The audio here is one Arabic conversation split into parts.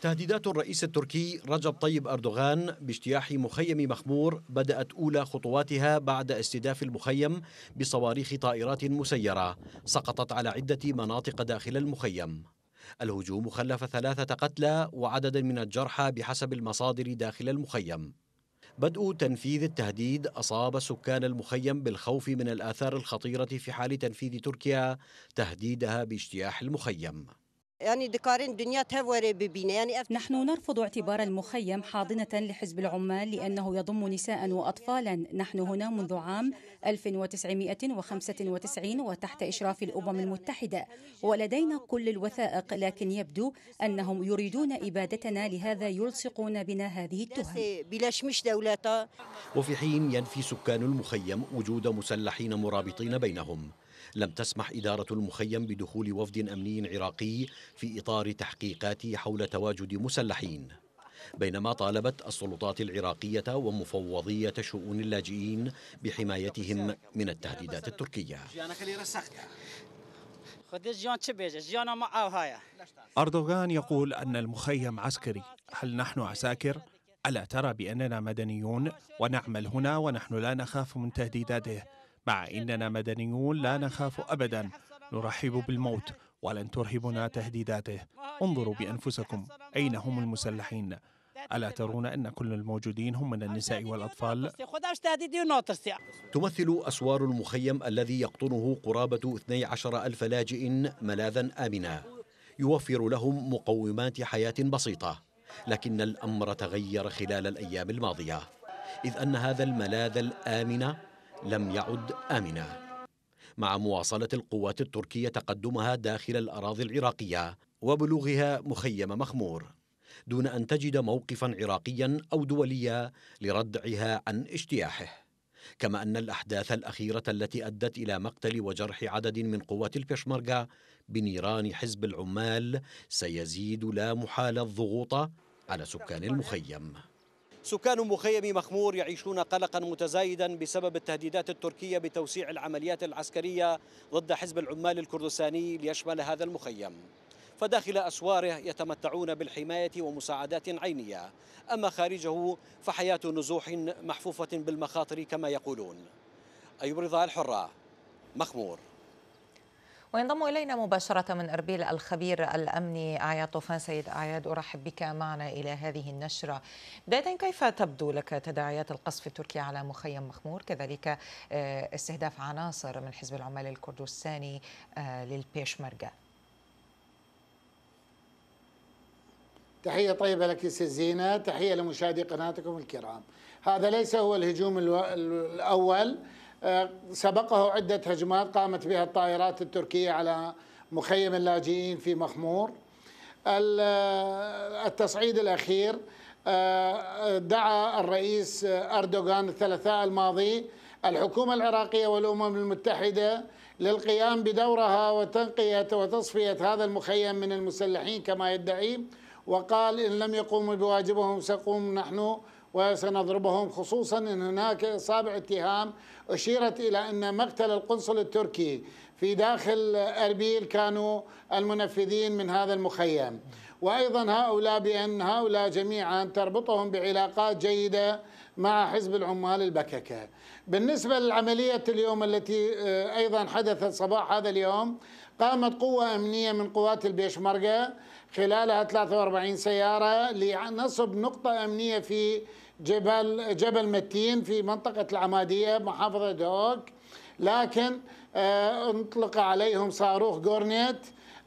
تهديدات الرئيس التركي رجب طيب أردوغان باجتياح مخيم مخمور بدأت أولى خطواتها بعد استهداف المخيم بصواريخ طائرات مسيرة سقطت على عدة مناطق داخل المخيم الهجوم خلف ثلاثة قتلى وعددا من الجرحى بحسب المصادر داخل المخيم بدء تنفيذ التهديد أصاب سكان المخيم بالخوف من الآثار الخطيرة في حال تنفيذ تركيا تهديدها باجتياح المخيم يعني دكارين دنيا تهوري ببينه يعني نحن نرفض اعتبار المخيم حاضنة لحزب العمال لأنه يضم نساء وأطفالا نحن هنا منذ عام 1995 وتحت إشراف الأمم المتحدة ولدينا كل الوثائق لكن يبدو أنهم يريدون إبادتنا لهذا يلصقون بنا هذه التهم وفي حين ينفي سكان المخيم وجود مسلحين مرابطين بينهم لم تسمح إدارة المخيم بدخول وفد أمني عراقي في إطار تحقيقات حول تواجد مسلحين بينما طالبت السلطات العراقية ومفوضية شؤون اللاجئين بحمايتهم من التهديدات التركية أردوغان يقول أن المخيم عسكري هل نحن عساكر؟ ألا ترى بأننا مدنيون ونعمل هنا ونحن لا نخاف من تهديداته مع إننا مدنيون لا نخاف أبدا نرحب بالموت ولن ترهبنا تهديداته انظروا بأنفسكم أين هم المسلحين ألا ترون أن كل الموجودين هم من النساء والأطفال؟ تمثل أسوار المخيم الذي يقطنه قرابة 12 ألف لاجئ ملاذا آمنا يوفر لهم مقومات حياة بسيطة لكن الأمر تغير خلال الأيام الماضية إذ أن هذا الملاذ الآمن لم يعد آمنا مع مواصلة القوات التركية تقدمها داخل الأراضي العراقية وبلوغها مخيم مخمور دون أن تجد موقفا عراقيا أو دوليا لردعها عن اجتياحه كما أن الأحداث الأخيرة التي أدت إلى مقتل وجرح عدد من قوات البشمركة بنيران حزب العمال سيزيد لا محالة الضغوط على سكان المخيم سكان مخيم مخمور يعيشون قلقا متزايدا بسبب التهديدات التركية بتوسيع العمليات العسكرية ضد حزب العمال الكردستاني ليشمل هذا المخيم فداخل أسواره يتمتعون بالحماية ومساعدات عينية أما خارجه فحياة نزوح محفوفة بالمخاطر كما يقولون أيوب رضا الحرة مخمور وينضم إلينا مباشرة من أربيل الخبير الأمني أعياد طوفان سيد أعياد أرحب بك معنا إلى هذه النشرة بداية كيف تبدو لك تداعيات القصف التركي على مخيم مخمور كذلك آه، استهداف عناصر من حزب العمال الكردستاني آه، للبيشمركة تحية طيبة لك سي زينة تحية لمشاهدي قناتكم الكرام هذا ليس هو الهجوم الأول سبقه عدة هجمات قامت بها الطائرات التركية على مخيم اللاجئين في مخمور التصعيد الأخير آه، دعا الرئيس أردوغان الثلاثاء الماضي الحكومة العراقية والأمم المتحدة للقيام بدورها وتنقية وتصفية هذا المخيم من المسلحين كما يدعي وقال إن لم يقوموا بواجبهم سقوم نحن وسنضربهم خصوصا ان هناك اصابع اتهام اشيرت الى ان مقتل القنصل التركي في داخل اربيل كانوا المنفذين من هذا المخيم وايضا هؤلاء بان هؤلاء جميعا تربطهم بعلاقات جيده مع حزب العمال البككه. بالنسبه للعمليه اليوم التي آه، ايضا حدثت صباح هذا اليوم قامت قوه امنيه من قوات البيشمركه خلالها 43 سيارة لنصب نقطة أمنية في جبل جبل متين في منطقة العمادية محافظة دوك لكن انطلق آه، عليهم صاروخ جورنيت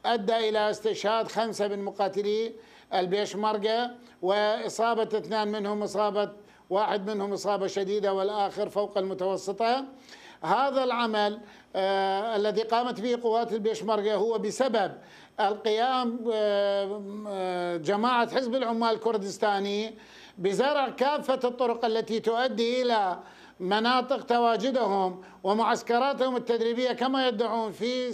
أدى إلى استشهاد خمسة من مقاتلي البيشمركة وإصابة اثنان منهم إصابة واحد منهم إصابة شديدة والآخر فوق المتوسطة هذا العمل آه الذي قامت به قوات البيشمركة هو بسبب القيام آه، آه، جماعة حزب العمال الكردستاني بزرع كافة الطرق التي تؤدي إلى مناطق تواجدهم ومعسكراتهم التدريبية كما يدعون في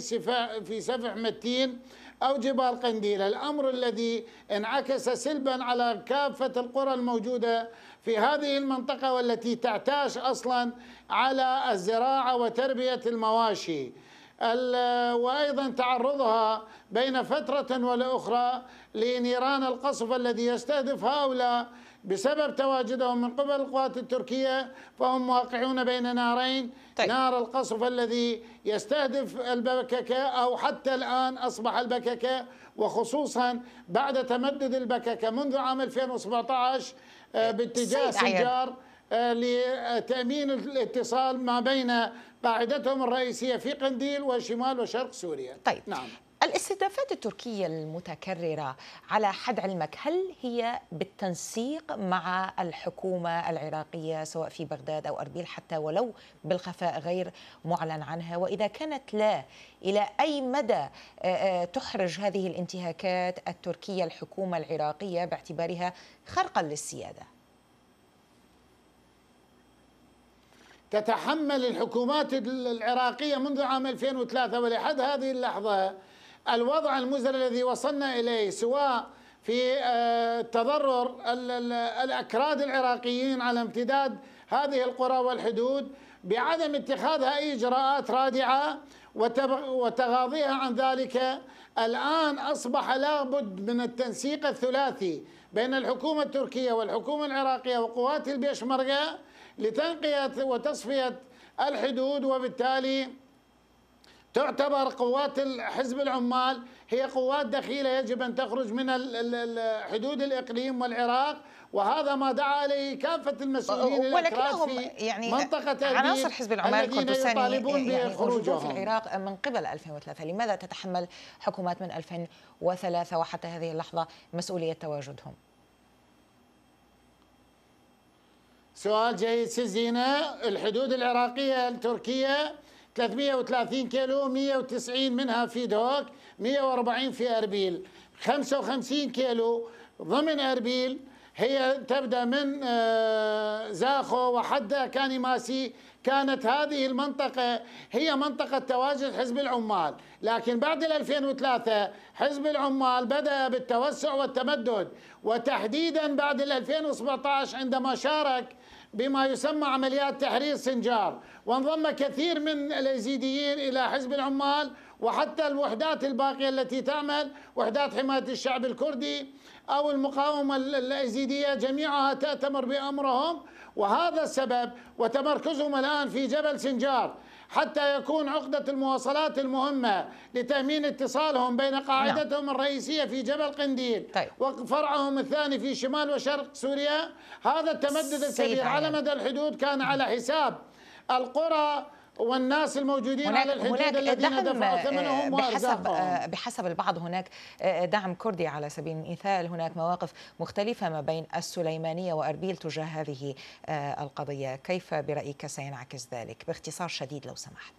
في سفح متين أو جبال قنديل الأمر الذي انعكس سلبا على كافة القرى الموجودة في هذه المنطقة والتي تعتاش أصلا على الزراعة وتربية المواشي وأيضا تعرضها بين فترة ولأخرى لنيران القصف الذي يستهدف هؤلاء بسبب تواجدهم من قبل القوات التركية فهم واقعون بين نارين طيب. نار القصف الذي يستهدف البككة أو حتى الآن أصبح البككة وخصوصا بعد تمدد البككة منذ عام 2017 آه، باتجاه سنجار لتأمين الاتصال ما بين قاعدتهم الرئيسية في قنديل وشمال وشرق سوريا طيب نعم الاستهدافات التركية المتكررة على حد علمك هل هي بالتنسيق مع الحكومة العراقية سواء في بغداد أو أربيل حتى ولو بالخفاء غير معلن عنها وإذا كانت لا إلى أي مدى آه، آه، تحرج هذه الانتهاكات التركية الحكومة العراقية باعتبارها خرقا للسيادة؟ تتحمل الحكومات العراقية منذ عام 2003 ولحد هذه اللحظة الوضع المزري الذي وصلنا إليه سواء في آه، تضرر الأكراد العراقيين على امتداد هذه القرى والحدود بعدم اتخاذها أي إجراءات رادعة وتغاضيها عن ذلك الآن أصبح لابد من التنسيق الثلاثي بين الحكومة التركية والحكومة العراقية وقوات البيشمركة لتنقية وتصفية الحدود وبالتالي تعتبر قوات حزب العمال هي قوات دخيلة يجب أن تخرج من حدود الإقليم والعراق وهذا ما دعا اليه كافه المسؤولين أه، ولكنهم يعني منطقه عناصر حزب العمال القدساني يطالبون يعني بخروجهم في العراق من قبل 2003 لماذا تتحمل حكومات من 2003 وحتى هذه اللحظه مسؤوليه تواجدهم سؤال جيد سيزينا الحدود العراقية التركية 330 كيلو 190 منها في دوك 140 في أربيل 55 كيلو ضمن أربيل هي تبدأ من آه، زاخو وحدة كانيماسي كانت هذه المنطقة هي منطقة تواجد حزب العمال لكن بعد 2003 حزب العمال بدأ بالتوسع والتمدد وتحديدا بعد 2017 عندما شارك بما يسمى عمليات تحرير سنجار وانضم كثير من اليزيديين إلى حزب العمال وحتى الوحدات الباقية التي تعمل وحدات حماية الشعب الكردي أو المقاومة الإزيدية جميعها تأتمر بأمرهم وهذا السبب وتمركزهم الآن في جبل سنجار حتى يكون عقدة المواصلات المهمة لتأمين اتصالهم بين نعم. قاعدتهم نعم. الرئيسية في جبل قنديل طيب. وفرعهم الثاني في شمال وشرق سوريا هذا التمدد الكبير على مدى الحدود كان على حساب القرى والناس الموجودين هناك على هناك الذين دفعوا آه، ثمنهم بحسب آه، بحسب البعض هناك آه، دعم كردي على سبيل المثال هناك مواقف مختلفة ما بين السليمانية وأربيل تجاه هذه القضية كيف برأيك سينعكس ذلك باختصار شديد لو سمحت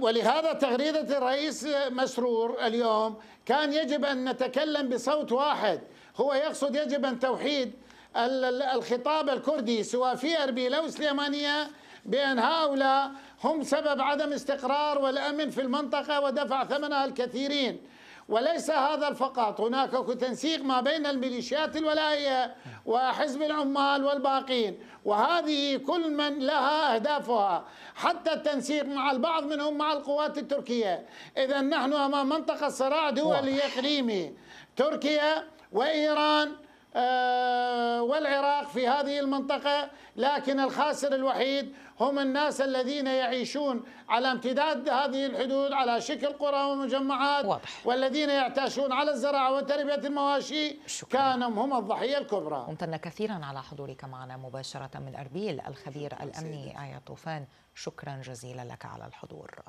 ولهذا تغريدة الرئيس مسرور اليوم كان يجب أن نتكلم بصوت واحد هو يقصد يجب أن توحيد الخطاب الكردي سواء في اربيل او سليمانيه بان هؤلاء هم سبب عدم استقرار والامن في المنطقه ودفع ثمنها الكثيرين وليس هذا فقط هناك تنسيق ما بين الميليشيات الولائيه وحزب العمال والباقين وهذه كل من لها اهدافها حتى التنسيق مع البعض منهم مع القوات التركيه اذا نحن امام منطقه صراع دولي اقليمي تركيا وايران آه، والعراق في هذه المنطقة لكن الخاسر الوحيد هم الناس الذين يعيشون على امتداد هذه الحدود على شكل قرى ومجمعات واضح. والذين يعتاشون على الزراعة وتربية المواشي شكرا. كانوا هم الضحية الكبرى امتن كثيرا على حضورك معنا مباشرة من أربيل الخبير الأمني آية طوفان شكرا جزيلا لك على الحضور